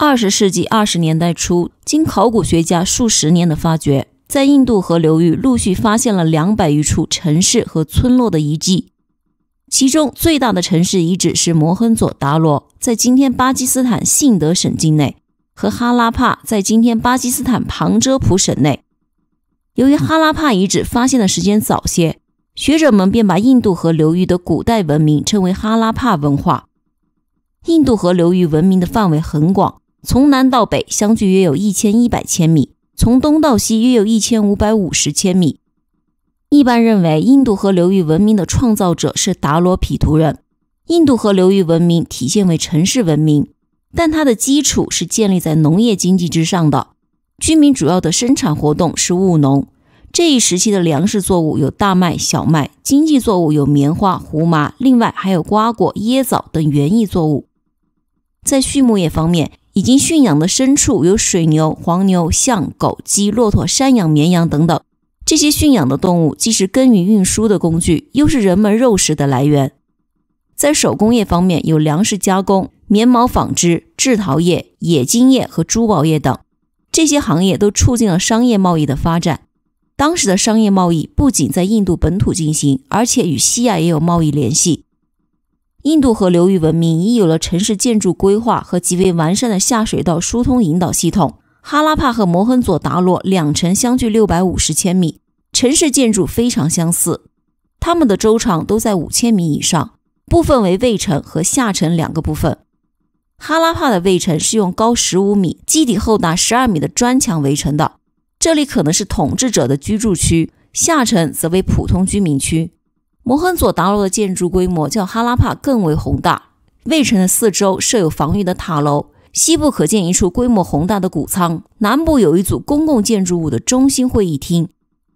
二十世纪二十年代初，经考古学家数十年的发掘，在印度河流域陆续发现了两百余处城市和村落的遗迹。其中最大的城市遗址是摩亨佐·达罗，在今天巴基斯坦信德省境内；和哈拉帕在今天巴基斯坦旁遮普省内。由于哈拉帕遗址发现的时间早些，学者们便把印度河流域的古代文明称为哈拉帕文化。印度河流域文明的范围很广。从南到北相距约有一千一百千米，从东到西约有一千五百五十千米。一般认为，印度河流域文明的创造者是达罗毗荼人。印度河流域文明体现为城市文明，但它的基础是建立在农业经济之上的。居民主要的生产活动是务农。这一时期的粮食作物有大麦、小麦，经济作物有棉花、胡麻，另外还有瓜果、椰枣等园艺作物。在畜牧业方面，已经驯养的牲畜有水牛、黄牛、象、狗、鸡、骆驼、山羊、绵羊等等。这些驯养的动物既是耕耘运输的工具，又是人们肉食的来源。在手工业方面，有粮食加工、棉毛纺织、制陶业、冶金业和珠宝业等，这些行业都促进了商业贸易的发展。当时的商业贸易不仅在印度本土进行，而且与西亚也有贸易联系。印度河流域文明已有了城市建筑规划和极为完善的下水道疏通引导系统。哈拉帕和摩亨佐达罗两城相距六百五十千米，城市建筑非常相似。它们的周长都在五千米以上，部分为卫城和下城两个部分。哈拉帕的卫城是用高十五米、基底厚达十二米的砖墙围成的，这里可能是统治者的居住区，下城则为普通居民区。摩亨佐达罗的建筑规模较哈拉帕更为宏大。卫城的四周设有防御的塔楼，西部可见一处规模宏大的谷仓，南部有一组公共建筑物的中心会议厅，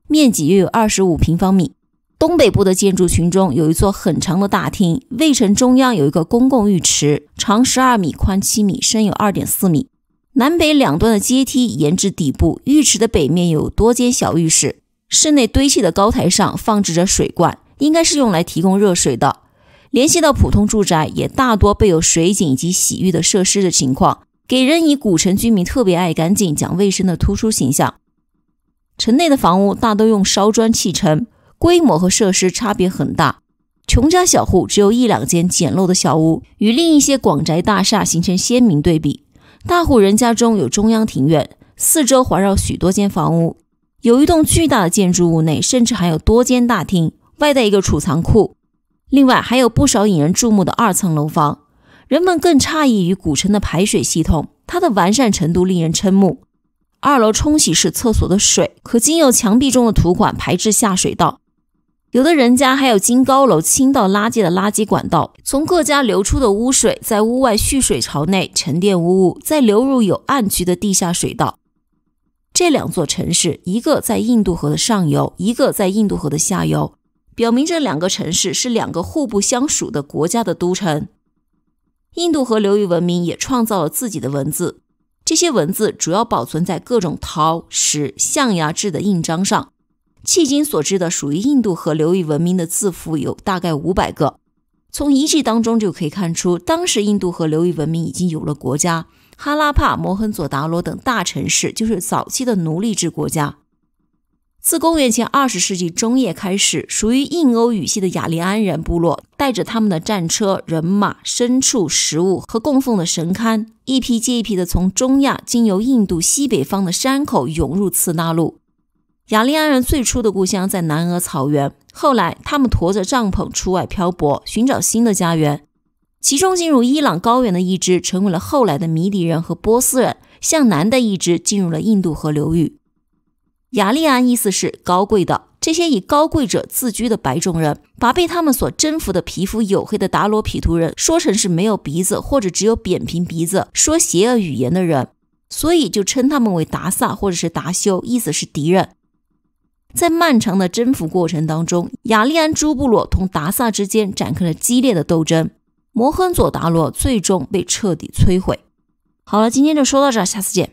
面积约有二十五平方米。东北部的建筑群中有一座很长的大厅。卫城中央有一个公共浴池，长十二米，宽七米，深有二点四米。南北两端的阶梯延至底部。浴池的北面有多间小浴室，室内堆砌的高台上放置着水罐。应该是用来提供热水的。联系到普通住宅也大多备有水井以及洗浴的设施的情况，给人以古城居民特别爱干净、讲卫生的突出形象。城内的房屋大都用烧砖砌成，规模和设施差别很大。穷家小户只有一两间简陋的小屋，与另一些广宅大厦形成鲜明对比。大户人家中有中央庭院，四周环绕许多间房屋。有一栋巨大的建筑物内，甚至还有多间大厅。外带一个储藏库，另外还有不少引人注目的二层楼房。人们更诧异于古城的排水系统，它的完善程度令人瞠目。二楼冲洗式厕所的水可经由墙壁中的土管排至下水道。有的人家还有经高楼倾倒垃圾的垃圾管道，从各家流出的污水在屋外蓄水槽内沉淀污物，再流入有暗渠的地下水道。这两座城市，一个在印度河的上游，一个在印度河的下游。表明这两个城市是两个互不相属的国家的都城。印度河流域文明也创造了自己的文字，这些文字主要保存在各种陶、石、象牙制的印章上。迄今所知的属于印度河流域文明的字符有大概五百个。从遗迹当中就可以看出，当时印度河流域文明已经有了国家。哈拉帕、摩亨佐达罗等大城市就是早期的奴隶制国家。自公元前二十世纪中叶开始，属于印欧语系的雅利安人部落，带着他们的战车、人马、牲畜、食物和供奉的神龛，一批接一批的从中亚经由印度西北方的山口涌入次大陆。雅利安人最初的故乡在南俄草原，后来他们驮着帐篷出外漂泊，寻找新的家园。其中进入伊朗高原的一支，成为了后来的米底人和波斯人；向南的一支进入了印度河流域。雅利安意思是高贵的，这些以高贵者自居的白种人，把被他们所征服的皮肤黝黑的达罗匹图人说成是没有鼻子或者只有扁平鼻子、说邪恶语言的人，所以就称他们为达萨或者是达修，意思是敌人。在漫长的征服过程当中，雅利安诸部落同达萨之间展开了激烈的斗争，摩亨佐达罗最终被彻底摧毁。好了，今天就说到这，下次见。